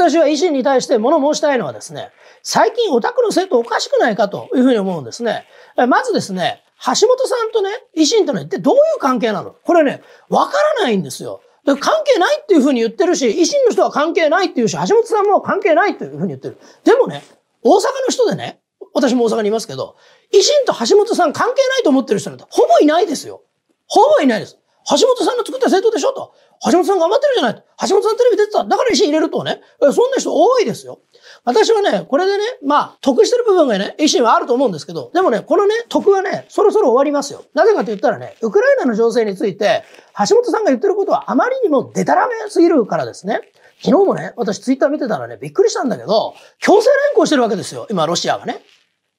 私は維新に対して物申したいのはですね、最近オタクの生徒おかしくないかというふうに思うんですね。まずですね、橋本さんとね、維新とね、一体どういう関係なのこれね、わからないんですよ。関係ないっていうふうに言ってるし、維新の人は関係ないっていうし、橋本さんも関係ないっていうふうに言ってる。でもね、大阪の人でね、私も大阪にいますけど、維新と橋本さん関係ないと思ってる人なんてほぼいないですよ。ほぼいないです。橋本さんの作った政党でしょと。橋本さん頑張ってるじゃないと。橋本さんテレビ出てた。だから維新入れるとね。そんな人多いですよ。私はね、これでね、まあ、得してる部分がね、維新はあると思うんですけど、でもね、このね、得はね、そろそろ終わりますよ。なぜかと言ったらね、ウクライナの情勢について、橋本さんが言ってることはあまりにもデタラメすぎるからですね。昨日もね、私ツイッター見てたらね、びっくりしたんだけど、強制連行してるわけですよ。今、ロシアがね。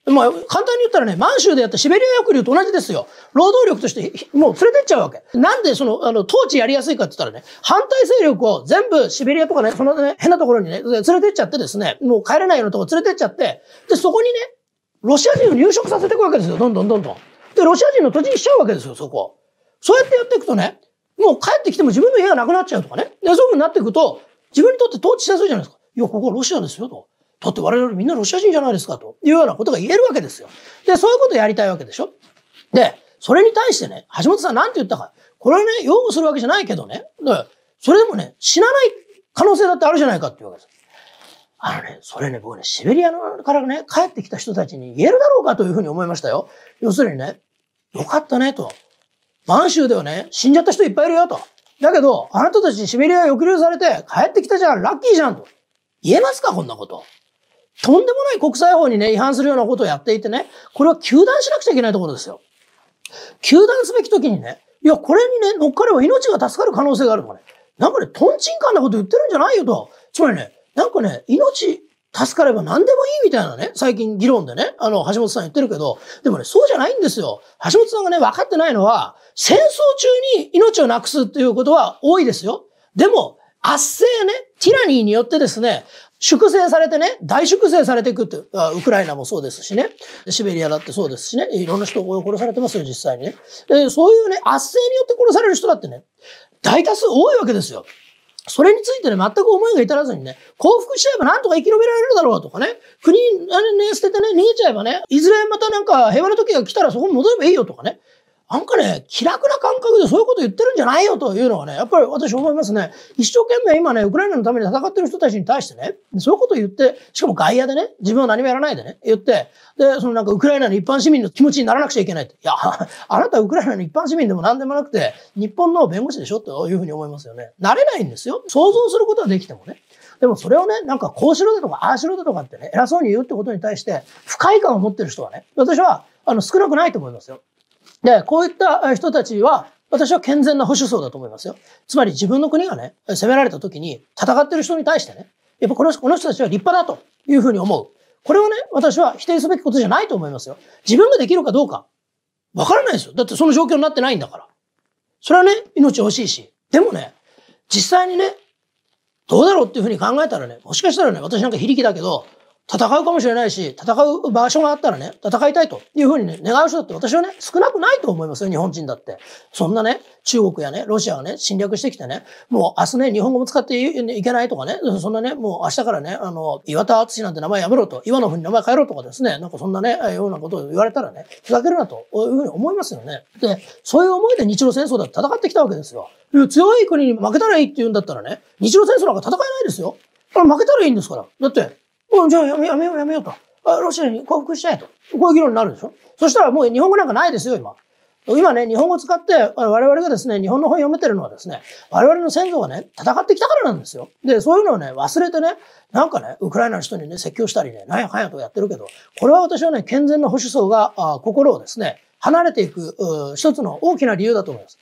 まあ、簡単に言ったらね、満州でやったシベリア抑留と同じですよ。労働力として、もう連れてっちゃうわけ。なんでその、あの、統治やりやすいかって言ったらね、反対勢力を全部シベリアとかね、そのね、変なところにね、連れてっちゃってですね、もう帰れないようなとこ連れてっちゃって、で、そこにね、ロシア人を入植させていくわけですよ。どんどんどんどん。で、ロシア人の土地にしちゃうわけですよ、そこ。そうやってやっていくとね、もう帰ってきても自分の家がなくなっちゃうとかね。で、そういう風になっていくと、自分にとって統治しやすいじゃないですか。いや、ここロシアですよ、と。だって我々みんなロシア人じゃないですかというようなことが言えるわけですよ。で、そういうことをやりたいわけでしょ。で、それに対してね、橋本さん何て言ったか。これはね、擁護するわけじゃないけどね。それでもね、死なない可能性だってあるじゃないかっていうわけです。あのね、それね、僕ね、シベリアからね、帰ってきた人たちに言えるだろうかというふうに思いましたよ。要するにね、よかったねと。満州ではね、死んじゃった人いっぱいいるよと。だけど、あなたたちシベリア抑留されて帰ってきたじゃん、ラッキーじゃんと。言えますか、こんなこと。とんでもない国際法にね、違反するようなことをやっていてね、これは糾弾しなくちゃいけないところですよ。糾弾すべき時にね、いや、これにね、乗っかれば命が助かる可能性があるとかね、なんかね、とんちんかんなこと言ってるんじゃないよと。つまりね、なんかね、命助かれば何でもいいみたいなね、最近議論でね、あの、橋本さん言ってるけど、でもね、そうじゃないんですよ。橋本さんがね、分かってないのは、戦争中に命をなくすっていうことは多いですよ。でも、圧政ね、ティラニーによってですね、粛清されてね、大粛清されていくって、ウクライナもそうですしね、シベリアだってそうですしね、いろんな人を殺されてますよ、実際にね。でそういうね、圧政によって殺される人だってね、大多数多いわけですよ。それについてね、全く思いが至らずにね、降伏しちゃえばなんとか生き延びられるだろうとかね、国、あれね、捨ててね、逃げちゃえばね、いずれまたなんか平和な時が来たらそこに戻ればいいよとかね、なんかね、気楽な感覚でそういうこと言ってるんじゃないよというのはね、やっぱり私思いますね。一生懸命今ね、ウクライナのために戦ってる人たちに対してね、そういうこと言って、しかも外野でね、自分は何もやらないでね、言って、で、そのなんかウクライナの一般市民の気持ちにならなくちゃいけないって。いや、あなたウクライナの一般市民でも何でもなくて、日本の弁護士でしょというふうに思いますよね。なれないんですよ。想像することはできてもね。でもそれをね、なんかこうしろでとか、ああしろでとかってね、偉そうに言うってことに対して、不快感を持ってる人はね、私は、あの、少なくないと思いますよ。で、こういった人たちは、私は健全な保守層だと思いますよ。つまり自分の国がね、攻められた時に、戦ってる人に対してね、やっぱこのこの人たちは立派だというふうに思う。これはね、私は否定すべきことじゃないと思いますよ。自分ができるかどうか、わからないですよ。だってその状況になってないんだから。それはね、命欲しいし。でもね、実際にね、どうだろうっていうふうに考えたらね、もしかしたらね、私なんか非力だけど、戦うかもしれないし、戦う場所があったらね、戦いたいというふうにね、願う人だって私はね、少なくないと思いますよ、日本人だって。そんなね、中国やね、ロシアがね、侵略してきてね、もう明日ね、日本語も使っていけないとかね、そんなね、もう明日からね、あの、岩田敦なんて名前やめろと、岩の風に名前変えろとかですね、なんかそんなね、ようなことを言われたらね、ふざけるなというふうに思いますよね。で、そういう思いで日露戦争だって戦ってきたわけですよ。強い国に負けたらいいって言うんだったらね、日露戦争なんか戦えないですよ。負けたらいいんですから。だって、うん、じゃあやめやめよう、やめようと。ロシアに降伏しないと。こういう議論になるでしょそしたらもう日本語なんかないですよ、今。今ね、日本語使って、我々がですね、日本の本読めてるのはですね、我々の先祖がね、戦ってきたからなんですよ。で、そういうのをね、忘れてね、なんかね、ウクライナの人にね、説教したりね、なんやかんやとやってるけど、これは私はね、健全な保守層が、心をですね、離れていく、一つの大きな理由だと思います。